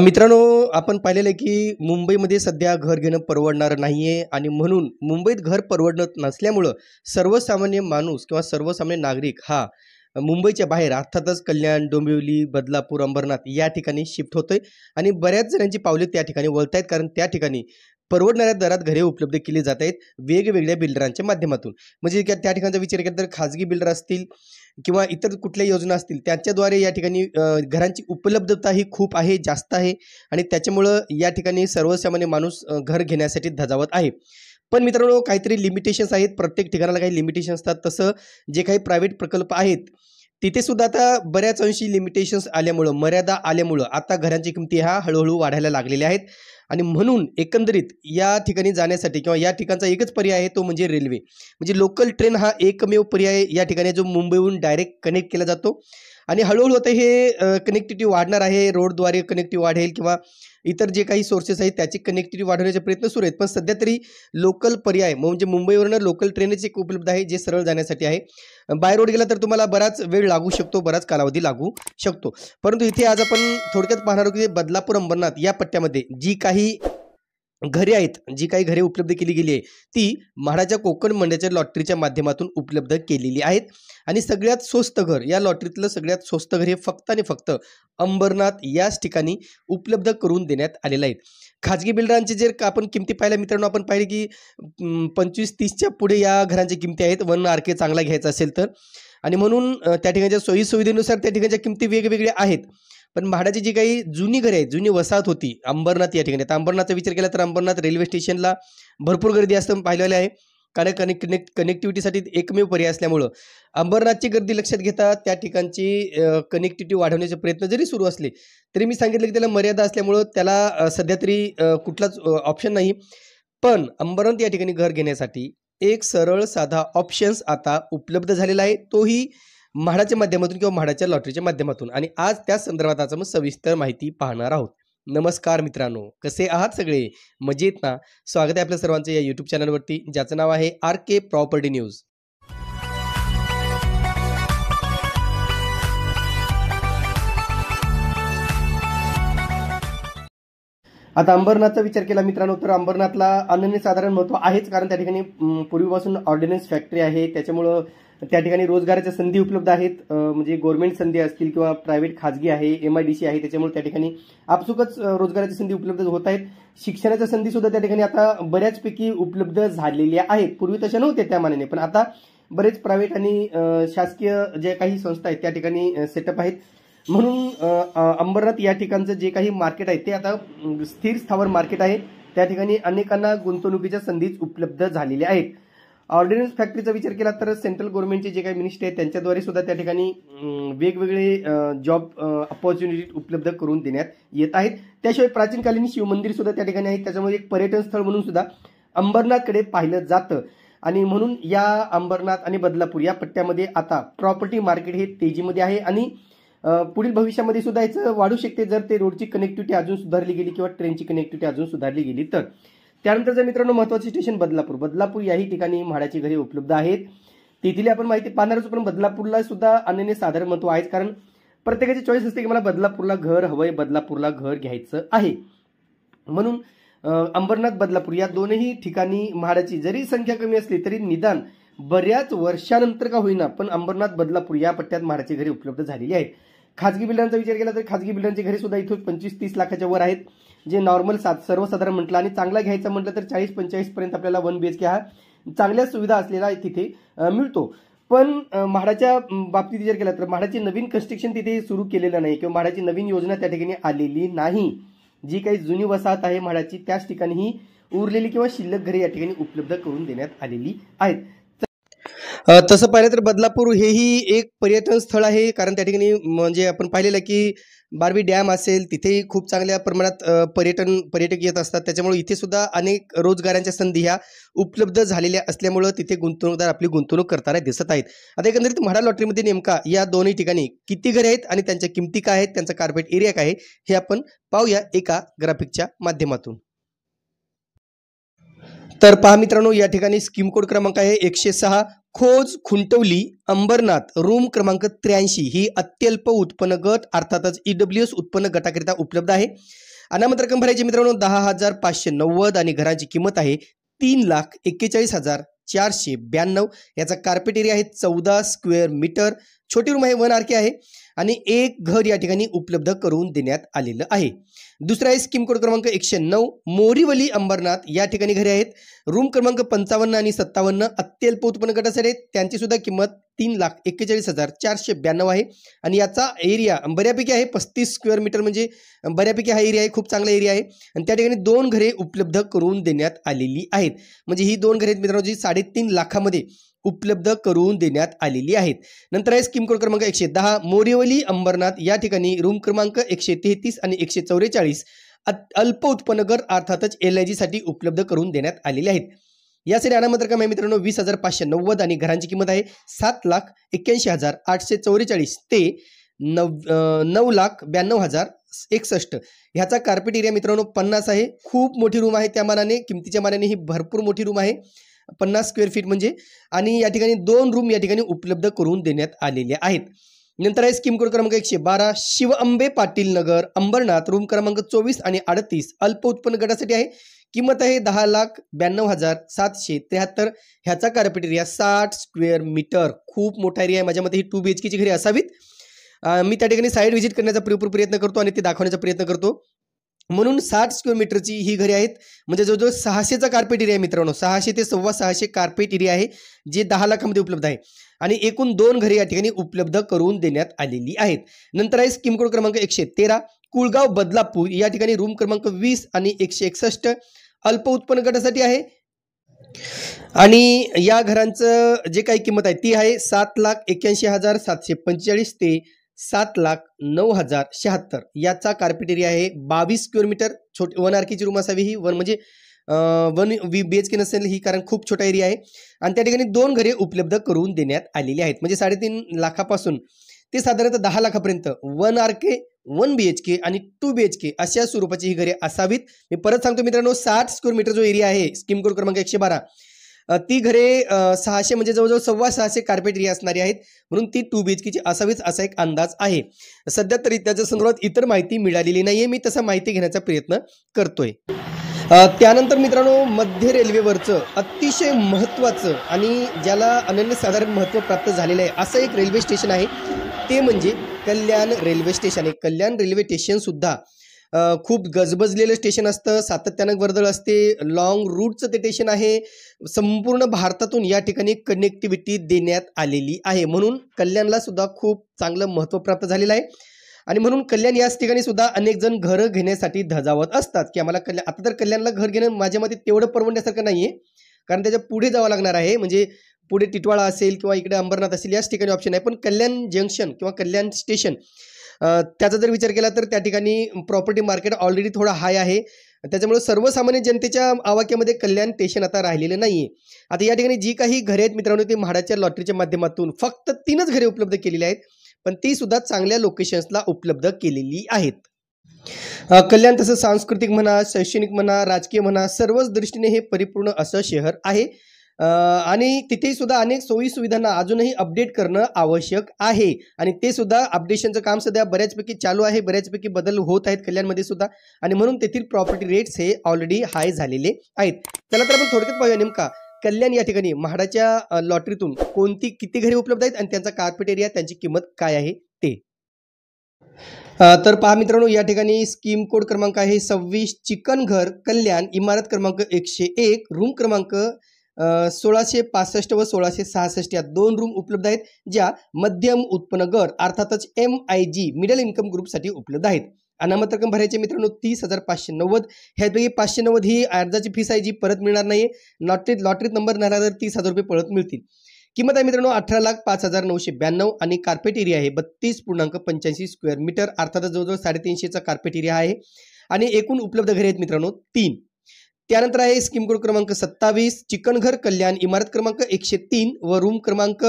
मित्रांनो आपण पाहिलेलं आहे की मुंबईमध्ये सध्या घर घेणं परवडणारं नाही आहे आणि म्हणून मुंबईत घर परवडत नसल्यामुळं सर्वसामान्य माणूस किंवा सर्वसामान्य नागरिक हा मुंबईच्या बाहेर अर्थातच कल्याण डोंबिवली बदलापूर अंबरनाथ या ठिकाणी शिफ्ट होतोय आणि बऱ्याच जणांची पावले त्या ठिकाणी वळत आहेत कारण त्या ठिकाणी परवडणाऱ्या दरात घरे उपलब्ध केली जात आहेत वेगवेगळ्या बिल्डरांच्या माध्यमातून म्हणजे त्या ठिकाणचा विचार केला तर खाजगी बिल्डर असतील किंवा इतर कुठल्या योजना असतील त्याच्याद्वारे या ठिकाणी घरांची उपलब्धता ही खूप आहे जास्त आहे आणि त्याच्यामुळं या ठिकाणी सर्वसामान्य माणूस घर घेण्यासाठी धजावत आहे पण मित्रांनो काहीतरी लिमिटेशन्स आहेत प्रत्येक ठिकाणाला काही लिमिटेशन असतात तसं जे काही प्रायव्हेट प्रकल्प आहेत तिथे सुद्धा आता बऱ्याच अंशी लिमिटेशन्स आल्यामुळं मर्यादा आल्यामुळं आता घरांची किमती ह्या हळूहळू वाढायला लागलेल्या आहेत आणि म्हणून एकंदरीत या ठिकाणी जाण्यासाठी किंवा या ठिकाणचा एकच पर्याय आहे तो म्हणजे रेल्वे म्हणजे लोकल ट्रेन हा एकमेव पर्याय या ठिकाणी जो मुंबईहून डायरेक्ट कनेक्ट केला जातो आणि हळूहळू आता हे कनेक्टिव्हिटी वाढणार आहे रोडद्वारे कनेक्टिव्ह वाढेल किंवा इतर जे काही सोर्सेस आहेत त्याची कनेक्टिव्हिटी वाढवण्याचे प्रयत्न सुरू आहेत पण सध्या तरी लोकल पर्याय म्हणजे मुंबईवरनं लोकल ट्रेनच एक उपलब्ध आहे जे सरळ जाण्यासाठी आहे बाय रोड गेला तर तुम्हाला बराच वेळ लागू शकतो बराच कालावधी लागू शकतो परंतु इथे आज आपण थोडक्यात पाहणार आहोत की बदलापूर अंबरनाथ या पट्ट्यामध्ये जी काही घरे आहेत जी काही घरे उपलब्ध केली गेली आहे ती म्हाडाच्या कोकण मंडळाच्या लॉटरीच्या माध्यमातून उपलब्ध केलेली आहेत आणि सगळ्यात स्वस्त घर या लॉटरीतलं सगळ्यात स्वस्त घर हे फक्त आणि फक्त अंबरनाथ याच ठिकाणी उपलब्ध करून देण्यात आलेलं आहे खाजगी बिल्डरांची जर आपण किमती पाहिल्या मित्रांनो आपण पाहिले की पंचवीस तीसच्या पुढे या घरांच्या किमती आहेत वन आर के चांगला घ्यायचा असेल तर आणि म्हणून त्या ठिकाणच्या सोयीसुविधेनुसार त्या ठिकाणच्या किमती वेगवेगळ्या आहेत पण म्हाडाची जी काही जुनी घरे आहेत जुनी वसाहत होती अंबरनाथ या ठिकाणी अंबरनाथचा विचार केला तर अंबरनाथ रेल्वे स्टेशनला भरपूर गर्दी असं पाहिलेलं आहे कारण कनेक् कनेक् कनेक्टिव्हिटीसाठी एकमेव पर्याय असल्यामुळं अंबरनाथची गर्दी लक्षात घेता त्या ठिकाणची कनेक्टिव्हिटी वाढवण्याचे प्रयत्न जरी सुरू असले तरी मी सांगितलं की त्याला मर्यादा असल्यामुळं त्याला सध्या तरी कुठलाच ऑप्शन नाही पण अंबरनाथ या ठिकाणी घर घेण्यासाठी एक सरळ साधा ऑप्शन्स आता उपलब्ध झालेला आहे तोही म्हाडाच्या माध्यमातून किंवा म्हाडाच्या लॉटरीच्या माध्यमातून आणि आज त्या संदर्भात आज आपण सविस्तर माहिती पाहणार आहोत नमस्कार मित्रांनो कसे आहात सगळे मजेत ना स्वागत आहे आपल्या सर्वांचं या युट्यूब चॅनलवरती ज्याचं नाव आहे आर के प्रॉपर्टी न्यूज आता अंबरनाथचा विचार केला मित्रांनो तर अंबरनाथला अनन्यसाधारण महत्व आहेच कारण त्या ठिकाणी पूर्वीपासून ऑर्डिनन्स फॅक्टरी आहे त्याच्यामुळं त्या ठिकाणी रोजगाराच्या संधी उपलब्ध आहेत म्हणजे गव्हर्नमेंट संधी असतील किंवा प्रायव्हेट खाजगी आहे एमआयडीसी आहे त्याच्यामुळे त्या ठिकाणी आपसुकच रोजगाराच्या संधी उपलब्ध होत आहेत शिक्षणाच्या संधी सुद्धा त्या ठिकाणी आता बऱ्याचपैकी उपलब्ध झालेल्या आहेत पूर्वी तशा नव्हत्या त्या मानाने पण आता बरेच प्रायव्हेट आणि शासकीय ज्या काही संस्था आहेत त्या ठिकाणी सेटअप आहेत म्हणून अंबरनाथ या ठिकाणचं जे काही मार्केट आहे ते आता स्थिर स्थावर मार्केट आहे त्या ठिकाणी अनेकांना गुंतवणुकीच्या संधीच उपलब्ध झालेल्या आहेत ऑर्डिनन्स फॅक्टरीचा विचार केला तर सेंट्रल गव्हर्नमेंटचे जे काही मिनिस्टर आहेत त्यांच्याद्वारे सुद्धा त्या ठिकाणी वेगवेगळे जॉब अपॉर्च्युनिटी उपलब्ध करून देण्यात येत आहेत त्याशिवाय प्राचीनकालीन शिवमंदिर सुद्धा त्या ठिकाणी आहे त्याच्यामध्ये एक पर्यटन स्थळ म्हणून सुद्धा अंबरनाथकडे पाहिलं जातं आणि म्हणून या अंबरनाथ आणि बदलापूर या पट्ट्यामध्ये आता प्रॉपर्टी मार्केट हे तेजीमध्ये आहे आणि पुढील भविष्यामध्ये सुद्धा याचं वाढू शकते जर ते रोडची कनेक्टिव्हिटी अजून सुधारली गेली किंवा ट्रेनची कनेक्टिव्हिटी अजून सुधारली गेली तर त्यानंतरचं मित्रांनो महत्वाचे स्टेशन बदलापूर बदलापूर याही ठिकाणी म्हाडाची घरी उपलब्ध आहेत तेथील आपण माहिती पाहणारच पण बदलापूरला सुद्धा अनन्य साधारण महत्व आहेच कारण प्रत्येकाची चॉईस असते की मला बदलापूरला घर हवंय बदलापूरला घर घ्यायचं आहे म्हणून अंबरनाथ बदलापूर या दोनही ठिकाणी म्हाडाची जरी संख्या कमी असली तरी निदान बऱ्याच वर्षानंतर का होईना पण अंबरनाथ बदलापूर या पट्ट्यात म्हाडाची घरी उपलब्ध झालेली आहेत खाजगी बिल्डरांचा विचार केला तर खाजगी बिल्डरांची घरे सुद्धा इथून पंचवीस तीस लाखाच्या वर आहेत जे नॉर्मल सात सर्वसाधारण म्हटलं आणि चांगला घ्यायचा म्हटलं तर चाळीस पंचाळीस पर्यंत आपल्याला वन बेस के हा चांगल्या सुविधा असलेला तिथे मिळतो पण म्हाडाच्या बाबतीत विचार केला तर म्हाडाची नवीन कन्स्ट्रक्शन तिथे सुरू केलेलं नाही किंवा म्हाडाची नवीन योजना त्या ठिकाणी आलेली नाही जी काही जुनी वसाहत आहे म्हाडाची त्याच ठिकाणी ही उरलेली किंवा शिल्लक घरे या ठिकाणी उपलब्ध करून देण्यात आलेली आहेत तसं पाहिलं तर बदलापूर हेही एक पर्यटन स्थळ आहे कारण त्या ठिकाणी म्हणजे आपण पाहिलेलं की बारवी डॅम असेल तिथेही खूप चांगल्या प्रमाणात पर्यटन पर्यटक येत असतात त्याच्यामुळे इथे सुद्धा अनेक रोजगारांच्या संधी ह्या उपलब्ध झालेल्या असल्यामुळं तिथे गुंतवणूकदार आपली गुंतवणूक करताना दिसत आहेत आता एकंदरीत म्हाडा लॉटरीमध्ये नेमका या दोन्ही ठिकाणी किती घरे आहेत आणि त्यांच्या किमती काय आहेत त्यांचा कार्पेट एरिया काय आहे हे आपण पाहूया एका ग्राफिकच्या माध्यमातून तर पहा मित्रांनो या ठिकाणी स्कीम कोड क्रमांक आहे एकशे सहा खोज खुंटवली अंबरनाथ रूम क्रमांक त्र्याऐंशी ही अत्यल्प उत्पन्न गट अर्थातच ईडब्ल्यू e एस उत्पन्न गटाकरिता उपलब्ध आहे अनामत रक्कम भरायची मित्रांनो दहा हजार पाचशे नव्वद आणि घराची किंमत आहे तीन लाख एक्केचाळीस हजार चारशे ब्याण्णव याचा कार्पेट एरिया आहे चौदा स्क्वेअर मीटर छोटी रूम आहे वन आर के आहे आणि एक घर या ठिकाणी उपलब्ध करून देण्यात आलेलं आहे दुसरा आहे स्कीम कोड क्रमांक एकशे नऊ मोरीवली अंबरनाथ या ठिकाणी घरे आहेत रूम क्रमांक पंचावन्न आणि सत्तावन्न अत्यल्प उत्पन्न गटासाठी आहेत त्यांची सुद्धा किंमत तीन लाख एक्केचाळीस हजार चारशे ब्याण्णव आहे आणि याचा एरिया बऱ्यापैकी आहे पस्तीस स्क्वेअर मीटर म्हणजे बऱ्यापैकी हा एरिया आहे खूप चांगला एरिया आहे आणि त्या ठिकाणी दोन घरे उपलब्ध करून देण्यात आलेली आहेत म्हणजे ही दोन घरे आहेत मित्रांनो जी साडेतीन लाखामध्ये उपलब्ध करून देण्यात आलेली आहेत नंतर आहे स्कीम कोड क्रमांक एकशे दहा मोरिवली अंबरनाथ या ठिकाणी रूम क्रमांक एकशे तेहतीस आणि एकशे चौवेचाळीस अल्प उत्पन्न अर्थातच एल आय जीसाठी उपलब्ध करून देण्यात आलेले आहेत या यासाठी अनामत रक्कम आहे मित्रांनो वीस हजार पाचशे नव्वद आणि घरांची किंमत आहे सात लाख एक्क्याऐंशी हजार आठशे चौवेचाळीस ते नव नऊ लाख ब्याण्णव हजार एकसष्ट ह्याचा कार्पेट एरिया मित्रांनो पन्नास आहे खूप मोठी रूम आहे त्या मानाने किमतीच्या मानाने ही भरपूर मोठी रूम आहे पन्नास स्क्वेअर फीट म्हणजे आणि या ठिकाणी दोन रूम या ठिकाणी उपलब्ध करून देण्यात आलेले आहेत नंतर आहे स्कीम कोड क्रमांक एकशे बारा शिवअंबे पाटील नगर अंबरनाथ रूम क्रमांक चोवीस आणि अडतीस अल्प उत्पन्न गटासाठी आहे किंमत आहे दहा लाख ब्याण्णव हजार सातशे त्र्याहत्तर ह्याचा कार्पेट एरिया साठ स्क्वेअर मीटर खूप मोठा एरिया आहे माझ्या मते ही टू बी एच केची घरी असावीत मी त्या ठिकाणी साईड व्हिजिट करण्याचा पुरेपूर प्रयत्न करतो आणि ते दाखवण्याचा प्रयत्न करतो म्हणून साठ स्क्वेअर मीटरची ही घरे आहेत म्हणजे जवळजवळ सहाशेचा कार्पेट एरिया आहे मित्रांनो सहाशे ते सव्वा सहाशे कार्पेट एरिया आहे जे दहा लाखामध्ये उपलब्ध आहे आणि एकूण दोन घरे या ठिकाणी उपलब्ध करून देण्यात आलेली आहेत नंतर आहे स्कीम क्रमांक एकशे तेरा कुळगाव बदलापूर या ठिकाणी रूम क्रमांक वीस आणि एकशे एकसष्ट अल्प उत्पन्न गटासाठी आहे आणि या घरांचं जे काही किंमत आहे ती आहे सात लाख एक्क्याऐंशी हजार सातशे पंचेचाळीस ते सात लाख नऊ हजार शहात्तर याचा कार्पेट एरिया आहे बावीस स्क्वेअर मीटर छोटी वन ची रूम असावी ही वन म्हणजे वन वी बी एच के नसेल ही कारण खूप छोटा एरिया आहे आणि त्या ठिकाणी दोन घरे उपलब्ध करून देण्यात आलेली आहेत म्हणजे साडेतीन लाखापासून ते साधारणतः दहा लाखापर्यंत one R K one B H K आणि टू बी एच के अशा स्वरूपाची ही घरे असावीत मी परत सांगतो मित्रांनो साठ स्क्वेअर मीटर जो एरिया आहे स्कीम कोड क्रमांक एकशे बारा ती घरे सहाशे म्हणजे जवळजवळ सव्वा सहाशे कार्पेट एरिया असणारी आहेत म्हणून ती टू बी एच केची असावीच असा एक अंदाज आहे सध्या तरी त्याच्या संदर्भात इतर माहिती मिळालेली नाहीये मी तसा माहिती घेण्याचा प्रयत्न करतोय त्यानंतर मित्रांनो मध्य रेल्वेवरचं अतिशय महत्त्वाचं आणि ज्याला अनन्यसाधारण महत्त्व प्राप्त झालेलं आहे असं एक रेल्वे स्टेशन आहे ते म्हणजे कल्याण रेल्वे स्टेशन आहे कल्याण रेल्वे स्टेशन सुद्धा खूप गजबजलेलं स्टेशन असतं सातत्यानं वर्दळ असते लाँग रूटचं ते स्टेशन आहे संपूर्ण भारतातून या ठिकाणी कनेक्टिव्हिटी देण्यात आलेली आहे म्हणून कल्याणला सुद्धा खूप चांगलं महत्व प्राप्त झालेलं आहे आणि म्हणून कल्याण याच ठिकाणी सुद्धा अनेक जण घरं घेण्यासाठी धजावत असतात की आम्हाला कल्याण आता तर कल्याणला घर घेणं माझ्या मते तेवढं परवडण्यासारखं नाही आहे कारण त्याच्या पुढे जावं लागणार आहे म्हणजे पुढे टिटवाळा असेल किंवा इकडे अंबरनाथ असेल याच ठिकाणी ऑप्शन आहे पण कल्याण जंक्शन किंवा कल्याण स्टेशन त्याचा जर विचार केला तर त्या ठिकाणी प्रॉपर्टी मार्केट ऑलरेडी थोडा हाय आहे त्याच्यामुळे सर्वसामान्य जनतेच्या आवाक्यामध्ये कल्याण टेशन आता राहिलेलं नाही आता या ठिकाणी जी काही घरे आहेत मित्रांनो ती म्हाडाच्या लॉटरीच्या माध्यमातून फक्त तीनच घरे उपलब्ध केलेली आहेत पण ती सुद्धा चांगल्या लोकेशन्सला उपलब्ध केलेली आहेत कल्याण तसं सांस्कृतिक म्हणा शैक्षणिक म्हणा राजकीय म्हणा सर्वच दृष्टीने हे परिपूर्ण असं शहर आहे आणि तिथे सुद्धा अनेक सोयी सुविधांना अजूनही अपडेट करणं आवश्यक आहे आणि ते सुद्धा अपडेशनचं काम सध्या बऱ्याचपैकी चालू आहे बऱ्याचपैकी बदल होत आहेत कल्याणमध्ये सुद्धा आणि म्हणून तेथील प्रॉपर्टी रेट्स हे ऑलरेडी हाय झालेले आहेत त्याला तर आपण थोडक्यात पाहूया नेमका कल्याण या ठिकाणी म्हाडाच्या लॉटरीतून कोणती किती घरे उपलब्ध आहेत आणि त्यांचा कार्पेट एरिया त्यांची किंमत काय आहे ते तर पहा मित्रांनो या ठिकाणी स्कीम कोड क्रमांक आहे सव्वीस चिकन घर कल्याण इमारत क्रमांक एकशे एक रूम क्रमांक सोळाशे पासष्ट व सोळाशे सहासष्ट या दोन रूम उपलब्ध आहेत ज्या मध्यम उत्पन्न गट अर्थातच M I G middle income ग्रुपसाठी उपलब्ध आहेत अनामत रक्कम भरायचे मित्रांनो तीस हजार पाचशे नव्वद ह्यापैकी पाचशे नव्वद ही अर्जाची फीस आहे जी परत मिळणार नाही लॉटरीत लॉटरीत नंबर नाही तर तीस हजार रुपये परत मिळतील किंमत आहे मित्रांनो अठरा लाख पाच हजार नऊशे ब्याण्णव आणि कार्पेट एरिया आहे बत्तीस पूर्णांक पंच्याऐंशी स्क्वेअर मीटर अर्थातच जवळजवळ साडेतीनशेचा कार्पेट एरिया आहे आणि एकूण उपलब्ध घरे आहेत मित्रांनो तीन त्यानंतर आहे स्कीम कोड क्रमांक सत्तावीस चिकनघर कल्याण इमारत क्रमांक एकशे तीन व रूम क्रमांक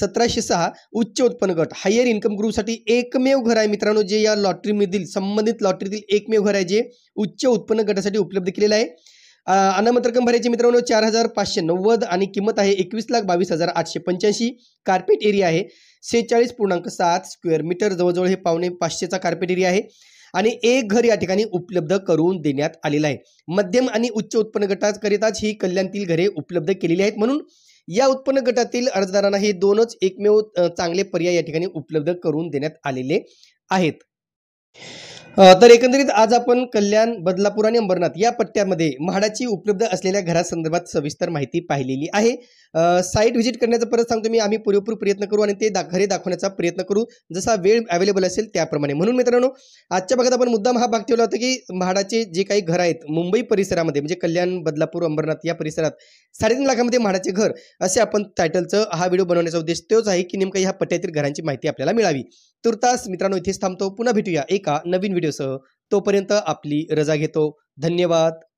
सतराशे सहा उच्च उत्पन्न गट हायर इन्कम ग्रुपसाठी एकमेव घर आहे मित्रांनो जे या लॉटरीमधील संबंधित लॉटरीतील एकमेव घर आहे जे उच्च उत्पन्न गटासाठी उपलब्ध केलेलं आहे अनामत रक्कम भरायची मित्रांनो चार हजार पाचशे नव्वद आणि किंमत आहे एकवीस लाख बावीस हजार आठशे पंच्याऐंशी कार्पेट एरिया आहे सेहेचाळीस पूर्णांक सात स्क्वेअर मीटर जवळजवळ हे पावणे पाचशेचा कार्पेट एरिया आहे आणि एक घर या ठिकाणी उपलब्ध करून देण्यात आलेलं आहे मध्यम आणि उच्च उत्पन्न गटाकरिताच ही कल्याणतील घरे उपलब्ध केलेली आहेत म्हणून या उत्पन्न गटातील अर्जदारांना हे दोनच एकमेव चांगले पर्याय या ठिकाणी उपलब्ध करून देण्यात आलेले आहेत तर एकंदरीत आज आपण कल्याण बदलापूर आणि अंबरनाथ या पट्ट्यामध्ये म्हाडाची उपलब्ध असलेल्या घरासंदर्भात सविस्तर माहिती पाहिलेली आहे साईट व्हिजिट करण्याचा परत सांगतो मी आम्ही पुरेपूर प्रयत्न करू आणि ते दा घरे दाखवण्याचा प्रयत्न करू जसा वेळ अवेलेबल असेल त्याप्रमाणे म्हणून मित्रांनो आजच्या भागात आपण मुद्दाम हा भाग ठेवला होता की म्हाडाचे जे काही घर आहेत मुंबई परिसरामध्ये म्हणजे कल्याण बदलापूर अंबरनाथ या परिसरात साडेतीन लाखामध्ये म्हाडाचे घर असे आपण टायटलचं हा व्हिडिओ बनवण्याचा उद्देश तोच आहे की नेमका ह्या पट्ट्यातील घरांची माहिती आपल्याला मिळावी तुर्तास मित्रांनो इथेच थांबतो पुन्हा भेटूया एका नवीन व्हिडिओसह तोपर्यंत आपली रजा घेतो धन्यवाद